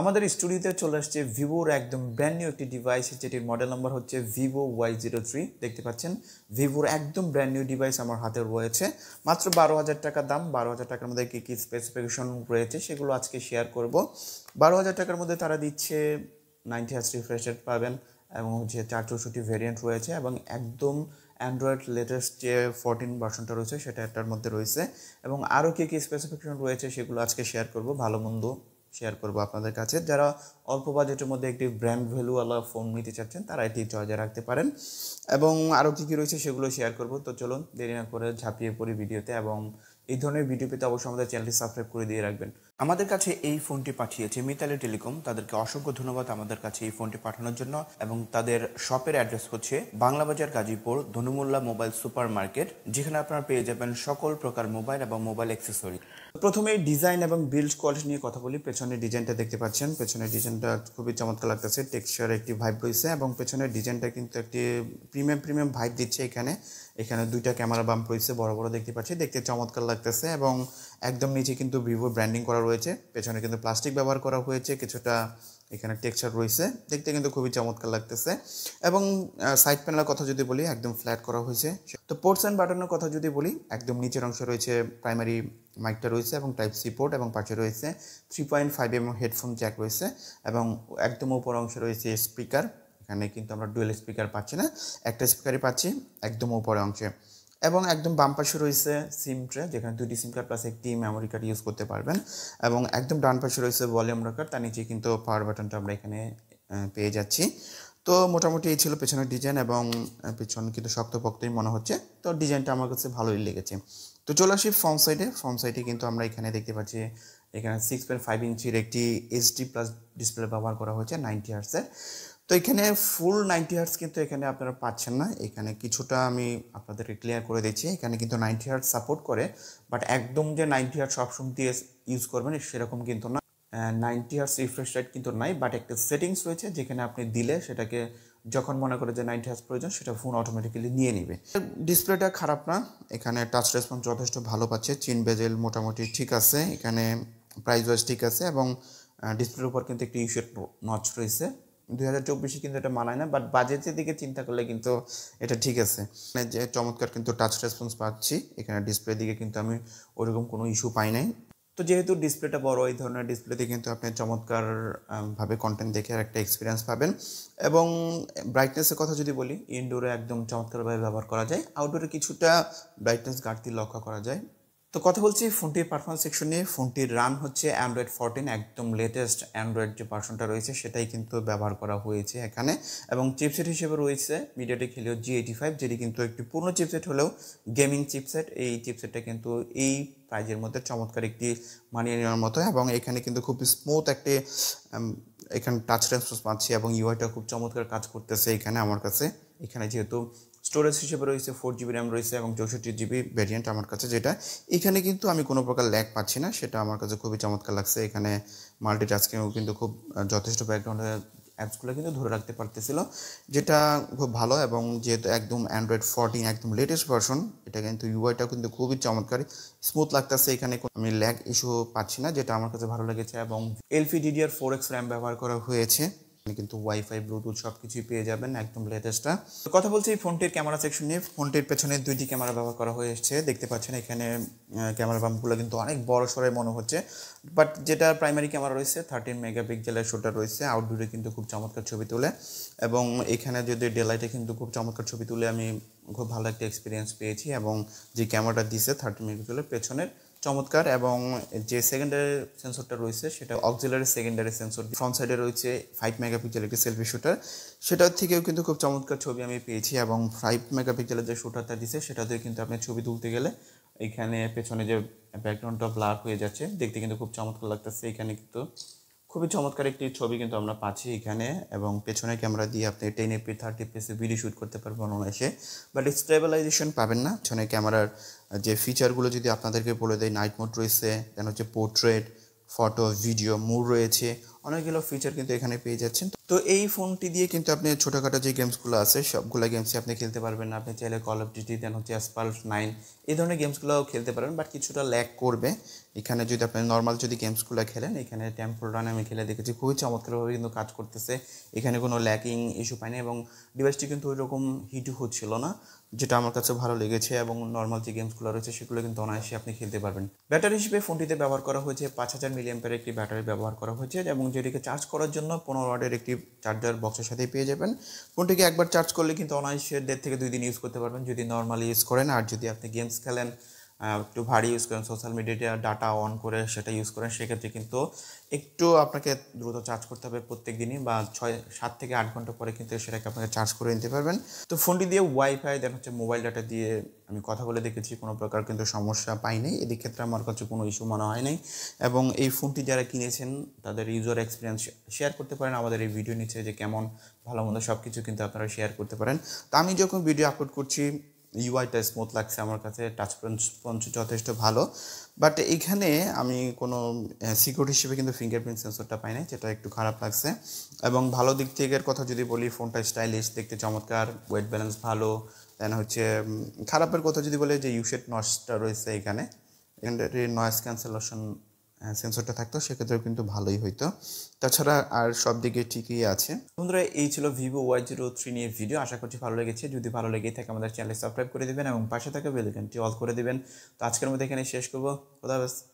আমাদের স্টুডিওতে চলে আসছে ভিভোর একদম ব্র্যান্ড নিউ একটি ডিভাইস যেটির মডেল নাম্বার হচ্ছে ভিভো ওয়াই জিরো থ্রি দেখতে পাচ্ছেন ভিভোর একদম ব্র্যান্ড নিউ ডিভাইস আমার হাতে রয়েছে মাত্র বারো হাজার টাকা দাম বারো হাজার টাকার মধ্যে কী কী স্পেসিফিকেশন রয়েছে সেগুলো আজকে শেয়ার করব বারো হাজার টাকার মধ্যে তারা দিচ্ছে নাইনটি হাজ রিফ্রেশ রেট পাবেন এবং যে চার চৌষট্টি ভেরিয়েন্ট রয়েছে এবং একদম অ্যান্ড্রয়েড লেটেস্ট যে ফোরটিন ভার্সনটা রয়েছে সেটা একটার মধ্যে রয়েছে এবং আরও কী কী স্পেসিফিকেশন রয়েছে সেগুলো আজকে শেয়ার করব ভালো মন্দ শেয়ার করব আপনাদের কাছে যারা অল্প বাজেটের মধ্যে একটি ব্র্যান্ড ভ্যালুওয়ালা ফোন নিতে চাচ্ছেন তারা এটি চর্চা রাখতে পারেন এবং আরও কী কী রয়েছে সেগুলো শেয়ার করব তো চলুন দেরি না করে ঝাঁপিয়ে পড়ি ভিডিওতে এবং এই ধরনের ভিডিও পেতে অবশ্যই আমাদের চ্যানেলটি সাবস্ক্রাইব করে দিয়ে রাখবেন আমাদের কাছে এই ফোনটি পাঠিয়েছে মিতালি টেলিকম তাদেরকে অসংখ্য ধন্যবাদ আমাদের কাছে এই ফোনটি পাঠানোর জন্য এবং তাদের শপের অ্যাড্রেস হচ্ছে Banglabazar Gazipur Dhanumulla mobile super market যেখানে আপনারা পেয়ে যাবেন সকল প্রকার মোবাইল এবং মোবাইল অ্যাক্সেসরি প্রথমে ডিজাইন এবং বিল্ড কোয়ালিটি নিয়ে কথা বলি পেছনের ডিজাইনটা দেখতে পাচ্ছেন পেছনের ডিজাইনটা খুবই চমৎকার লাগতেছে টেক্সচার একটি ভাইব রয়েছে এবং পেছনের ডিজাইনটা কিন্তু একটি প্রিমিয়াম প্রিমিয়াম ভাইব দিচ্ছে এখানে এখানে দুইটা ক্যামেরা বাম্প রয়েছে বড় বড় দেখতে পাচ্ছি দেখতে চমৎকার লাগতেছে এবং একদম নিচে কিন্তু ভিভোর ব্র্যান্ডিং করা রয়েছে পেছনে কিন্তু প্লাস্টিক ব্যবহার করা হয়েছে কিছুটা এখানে টেক্সচার রয়েছে দেখতে কিন্তু খুবই চমৎকার লাগতেছে এবং সাইড প্যানেলের কথা যদি বলি একদম ফ্ল্যাট করা হয়েছে তো পোর্টস অ্যান্ড বাটনের কথা যদি বলি একদম নিচের অংশে রয়েছে প্রাইমারি মাইকটা রয়েছে এবং টাইপ সি পোর্ট এবং পাশে রয়েছে three point five M headphone jack রয়েছে এবং একদম উপর অংশে রয়েছে স্পিকার এখানে কিন্তু আমরা ডুয়েল স্পিকার পাচ্ছি না একটা স্পিকারই পাচ্ছি একদম উপরে অংশে এবং একদম বাম পাশে রয়েছে সিম ট্রে যেখানে দুটি সিম কার্ড প্লাস একটি মেমোরি কার্ড ইউজ করতে পারবেন এবং একদম ডান পাশে রয়েছে ভলিউম রকার তার নিচে কিন্তু পাওয়ার বাটনটা আমরা এখানে পেয়ে যাচ্ছি তো মোটামুটি এই ছিল পেছনের ডিজাইন এবং পেছন কিন্তু শক্তপক্তই মনে হচ্ছে তো ডিজাইনটা আমার কাছে ভালোই লেগেছে তো চলে আসি ফ্রন্ট সাইডে ফর্ম সাইডে কিন্তু আমরা এখানে দেখতে পাচ্ছি এখানে সিক্স পয়েন্ট ফাইভ ইঞ্চির একটি এইচডি প্লাস ডিসপ্লে ব্যবহার করা হয়েছে নাইনটি আর্টসের তো এখানে ফুল নাইনটি হার্স কিন্তু এখানে আপনারা পাচ্ছেন না এখানে কিছুটা আমি আপনাদেরকে ক্লিয়ার করে দিচ্ছি এখানে কিন্তু নাইনটি হার্স সাপোর্ট করে বাট একদম যে নাইনটি হার্স অপশন দিয়ে ইউজ করবেন সেরকম কিন্তু না নাইনটি হার্স রিফ্রেশ রেট কিন্তু নাই বাট একটা সেটিংস রয়েছে যেখানে আপনি দিলে সেটাকে যখন মনে করে যে নাইনটি হার্স প্রয়োজন সেটা ফোন অটোমেটিক্যালি নিয়ে নেবে ডিসপ্লেটা খারাপ না এখানে টাচ রেসপন্স যথেষ্ট ভালো পাচ্ছে চিন বেজেল মোটামুটি ঠিক আছে এখানে প্রাইস ওয়াইজ ঠিক আছে এবং ডিসপ্লের উপর কিন্তু একটি ইউশের নচ রয়েছে দুই হাজার চব্বিশে কিন্তু এটা মানায় না বাট বাজেটের দিকে চিন্তা করলে কিন্তু এটা ঠিক আছে মানে যে চমৎকার কিন্তু টাচ রেসপন্স পাচ্ছি এখানে ডিসপ্লে দিকে কিন্তু আমি ওরকম কোনো ইস্যু পাই নাই তো যেহেতু ডিসপ্লেটা বড় এই ধরনের ডিসপ্লেতে কিন্তু আপনি চমৎকারভাবে কন্টেন্ট দেখে একটা এক্সপিরিয়েন্স পাবেন এবং ব্রাইটনেসের কথা যদি বলি ইনডোরে একদম চমৎকারভাবে ব্যবহার করা যায় আউটডোরে কিছুটা ব্রাইটনেস ঘাটতি লক্ষ্য করা যায় তো কথা বলছি ফোনটির পারফরমেন্স সেকশন নিয়ে ফোনটির রান হচ্ছে অ্যান্ড্রয়েড ফোরটিন একদম লেটেস্ট অ্যান্ড্রয়েড যে পার্সনটা রয়েছে সেটাই কিন্তু ব্যবহার করা হয়েছে এখানে এবং চিপসেট হিসেবে রয়েছে MediaTek Helio G eighty five যেটি কিন্তু একটি পূর্ণ চিপসেট হলেও গেমিং চিপসেট এই চিপসেটটা কিন্তু এই প্রাইজের মধ্যে চমৎকার একটি মানিয়ে নেওয়ার মতো এবং এখানে কিন্তু খুব স্মুথ একটি এখানে টাচ রেসপন্স পাচ্ছি এবং ইউআইটা খুব চমৎকার কাজ করতেছে এখানে আমার কাছে এখানে যেহেতু স্টোরেজ হিসেবে রয়েছে ফোর জিবি র্যাম রয়েছে এবং চৌষট্টি জিবি ভ্যারিয়েন্ট আমার কাছে যেটা এখানে কিন্তু আমি কোনো প্রকার ল্যাগ পাচ্ছি না সেটা আমার কাছে খুবই চমৎকার লাগছে এখানে মাল্টি টাস্কিংও কিন্তু খুব যথেষ্ট ব্যাকগ্রাউন্ডে অ্যাপসগুলো কিন্তু ধরে রাখতে পারতেছিল যেটা খুব ভালো এবং যেহেতু একদম অ্যান্ড্রয়েড ফোরটিন একদম লেটেস্ট ভার্সন এটা কিন্তু ইউআইটা কিন্তু খুবই চমৎকার স্মুথ লাগতেছে এখানে আমি ল্যাগ ইস্যু পাচ্ছি না যেটা আমার কাছে ভালো লেগেছে এবং L P D D R four X RAM ব্যবহার করা হয়েছে কিন্তু ওয়াইফাই ব্লুটুথ সব কিছুই পেয়ে যাবেন একদম লেটেস্টটা তো কথা বলছি এই ফোনটির ক্যামেরা সেকশন নিয়ে ফোনটির পেছনে দুইটি ক্যামেরা ব্যবহার করা হয়েছে দেখতে পাচ্ছেন এখানে ক্যামেরা বাম্পগুলো কিন্তু অনেক বড় সরাই মনে হচ্ছে বাট যেটা প্রাইমারি ক্যামেরা রয়েছে থার্টিন মেগাপিক্সেলের শোটা রয়েছে আউটডোরে কিন্তু খুব চমৎকার ছবি তোলে এবং এখানে যদি ডেলাইটে কিন্তু খুব চমৎকার ছবি তুলে আমি খুব ভালো একটা এক্সপিরিয়েন্স পেয়েছি এবং যে ক্যামেরাটা দিছে থার্টি মেগাপিক্সেলের পেছনের চমৎকার এবং যে সেকেন্ডারি সেন্সরটা রয়েছে সেটা অক্সিলারি সেকেন্ডারি সেন্সর ফ্রন্ট সাইডে রয়েছে ফাইভ মেগাপিক্সেল একটি সেলফি শুটার সেটার থেকেও কিন্তু খুব চমৎকার ছবি আমি পেয়েছি এবং ফাইভ মেগাপিক্সেলের যে শুটারটা দিছে সেটাতে কিন্তু আপনি ছবি তুলতে গেলে এখানে পেছনে যে ব্যাকগ্রাউন্ডটা ব্লার হয়ে যাচ্ছে দেখতে কিন্তু খুব চমৎকার লাগতেছে এখানে কিন্তু খুবই চমৎকার একটি ছবি কিন্তু আমরা পাচ্ছি এখানে এবং পেছনে ক্যামেরা দিয়ে আপনি টেন এপি থার্টি পিসে ভিডিও শ্যুট করতে পারবেন অনায়াসে বাট স্টেবিলাইজেশন পাবেন না পেছনে ক্যামেরার যে ফিচারগুলো যদি আপনাদেরকে বলে দেয় নাইট মোড রয়েছে দেন হচ্ছে পোর্ট্রেট ফটো ভিডিও মুড রয়েছে অনেকগুলো ফিচার কিন্তু এখানে পেয়ে যাচ্ছেন তো এই ফোনটি দিয়ে কিন্তু আপনি ছোটোখাটো যে গেমসগুলো আছে সবগুলো গেমসই আপনি খেলতে পারবেন আপনি চাইলে কল অফ ডিউটি দেন হচ্ছে অ্যাসপাল্ট নাইন এই ধরনের গেমসগুলোও খেলতে পারবেন বাট কিছুটা ল্যাক করবে এখানে যদি আপনি নর্মাল যদি গেমসগুলো খেলেন এখানে টেম্পল রান আমি খেলে দেখেছি খুবই চমৎকারভাবে কিন্তু কাজ করতেছে এখানে কোনো ল্যাকিং ইস্যু পায়নি এবং ডিভাইসটি কিন্তু ওই রকম হিটও হচ্ছিল না যেটা আমার কাছে ভালো লেগেছে এবং নর্মাল যে গেমসগুলো রয়েছে সেগুলো কিন্তু অনায়াসে আপনি খেলতে পারবেন ব্যাটারি হিসেবে ফোনটিতে ব্যবহার করা হয়েছে পাঁচ হাজার মিলিয়াম্পের একটি ব্যাটারি ব্যবহার করা হয়েছে এবং যেটিকে চার্জ করার জন্য পনেরো ওয়ার্ডের একটি চার্জার বক্সের সাথেই পেয়ে যাবেন ফোনটিকে একবার চার্জ করলে কিন্তু অনায়াসে দেড় থেকে দুই দিন ইউজ করতে পারবেন যদি নর্মালি ইউজ করেন আর যদি আপনি গেমস খেলেন একটু ভারী ইউজ করেন সোশ্যাল মিডিয়া ডাটা অন করে সেটা ইউজ করেন সেক্ষেত্রে কিন্তু একটু আপনাকে দ্রুত চার্জ করতে হবে প্রত্যেক দিনই বা ছয় সাত থেকে আট ঘন্টা পরে কিন্তু সেটাকে আপনাকে চার্জ করে নিতে পারবেন তো ফোনটি দিয়ে ওয়াইফাই দেখা হচ্ছে মোবাইল ডাটা দিয়ে আমি কথা বলে দেখেছি কোনো প্রকার কিন্তু সমস্যা পাইনি এদিক ক্ষেত্রে আমার কাছে কোনো ইস্যু মনে হয় নাই এবং এই ফোনটি যারা কিনেছেন তাদের ইউজার এক্সপিরিয়েন্স শেয়ার করতে পারেন আমাদের এই ভিডিও নিচে যে কেমন ভালো মন্দ সব কিছু কিন্তু আপনারা শেয়ার করতে পারেন তো আমি যখন ভিডিও আপলোড করছি ইউআইটা স্মুথ লাগছে আমার কাছে টাচ পঞ্চ যথেষ্ট ভালো বাট এখানে আমি কোনো সিকিউরিটি হিসেবে কিন্তু ফিঙ্গারপ্রিন্ট সেন্সরটা পাই নাই যেটা একটু খারাপ লাগছে এবং ভালো দিক থেকে কথা যদি বলি ফোনটা স্টাইলিশ দেখতে চমৎকার ওয়েট ব্যালেন্স ভালো দেন হচ্ছে খারাপের কথা যদি বলে যে ইউশেট নসটা রয়েছে এখানে এখানে নয়েস ক্যান্সেলেশন সেন্সরটা থাকতো সেক্ষেত্রেও কিন্তু ভালোই হইতো তাছাড়া আর সব দিকে ঠিকই আছে বন্ধুরা এই ছিল ভিভো ওয়াই জিরো থ্রি নিয়ে ভিডিও আশা করছি ভালো লেগেছে যদি ভালো লেগে থাকে আমাদের চ্যানেলে সাবস্ক্রাইব করে দেবেন এবং পাশে থাকা বেলাইকনটি অল করে দেবেন তো আজকের মধ্যে এখানে শেষ করবো খোদা